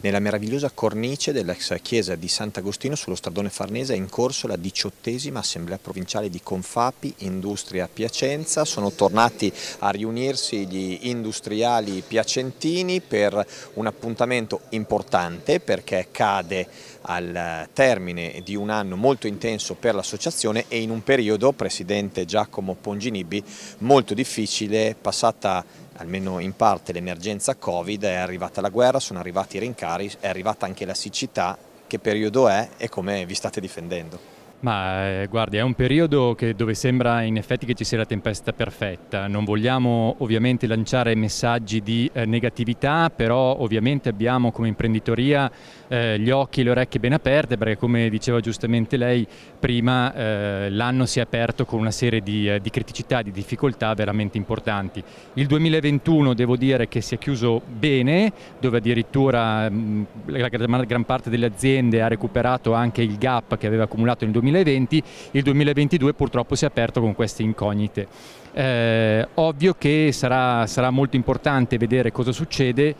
nella meravigliosa cornice dell'ex chiesa di Sant'Agostino sullo stradone Farnese è in corso la diciottesima assemblea provinciale di Confapi Industria Piacenza. Sono tornati a riunirsi gli industriali piacentini per un appuntamento importante perché cade al termine di un anno molto intenso per l'associazione e in un periodo, Presidente Giacomo Ponginibbi, molto difficile, passata almeno in parte l'emergenza Covid, è arrivata la guerra, sono arrivati i rincari, è arrivata anche la siccità, che periodo è e come vi state difendendo? Ma eh, guardi, è un periodo che, dove sembra in effetti che ci sia la tempesta perfetta. Non vogliamo ovviamente lanciare messaggi di eh, negatività, però ovviamente abbiamo come imprenditoria eh, gli occhi e le orecchie ben aperte, perché come diceva giustamente lei prima, eh, l'anno si è aperto con una serie di, eh, di, criticità, di difficoltà veramente importanti. Il 2021 devo dire che si è chiuso bene, dove addirittura mh, mm, la gran parte delle aziende ha recuperato anche il gap che aveva accumulato nel 2020 2020, il 2022 purtroppo si è aperto con queste incognite. Eh, ovvio che sarà, sarà molto importante vedere cosa succede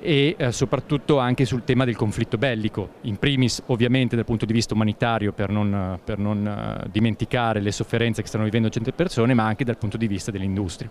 e eh, soprattutto anche sul tema del conflitto bellico, in primis ovviamente dal punto di vista umanitario per non, per non uh, dimenticare le sofferenze che stanno vivendo certe persone, ma anche dal punto di vista dell'industria.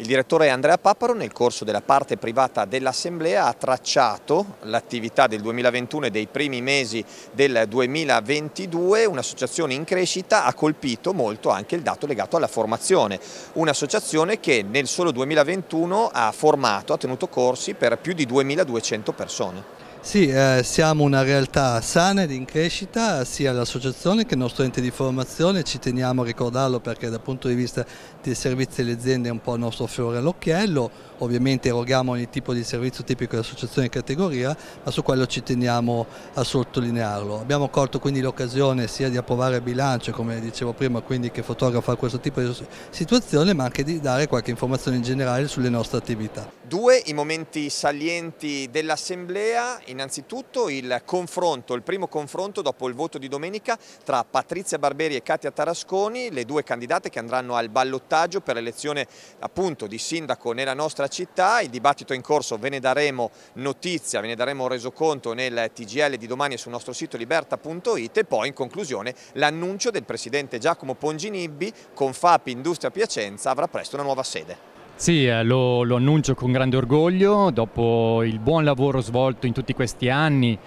Il direttore Andrea Paparo nel corso della parte privata dell'Assemblea ha tracciato l'attività del 2021 e dei primi mesi del 2022, un'associazione in crescita ha colpito molto anche il dato legato alla formazione, un'associazione che nel solo 2021 ha formato, ha tenuto corsi per più di 2200 persone. Sì, eh, siamo una realtà sana ed in crescita, sia l'associazione che il nostro ente di formazione, ci teniamo a ricordarlo perché dal punto di vista dei servizi alle aziende è un po' il nostro fiore all'occhiello, ovviamente eroghiamo ogni tipo di servizio tipico dell'associazione di categoria, ma su quello ci teniamo a sottolinearlo. Abbiamo colto quindi l'occasione sia di approvare il bilancio, come dicevo prima, quindi che fotografa questo tipo di situazione, ma anche di dare qualche informazione in generale sulle nostre attività. Due i momenti salienti dell'assemblea innanzitutto il confronto, il primo confronto dopo il voto di domenica tra Patrizia Barberi e Katia Tarasconi, le due candidate che andranno al ballottaggio per l'elezione appunto di sindaco nella nostra città, il dibattito è in corso ve ne daremo notizia, ve ne daremo resoconto nel TGL di domani sul nostro sito liberta.it e poi in conclusione l'annuncio del presidente Giacomo Ponginibbi con FAP Industria Piacenza avrà presto una nuova sede. Sì, eh, lo, lo annuncio con grande orgoglio, dopo il buon lavoro svolto in tutti questi anni,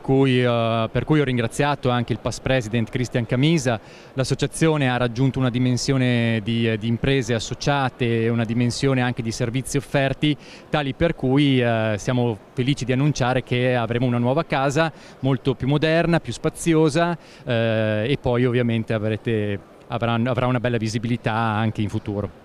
cui, eh, per cui ho ringraziato anche il past president Cristian Camisa. L'associazione ha raggiunto una dimensione di, eh, di, imprese associate, una dimensione anche di servizi offerti, tali per cui eh, siamo felici di annunciare che avremo una nuova casa molto più moderna, più spaziosa eh, e poi ovviamente avrete, avrà, avrà una bella visibilità anche in futuro.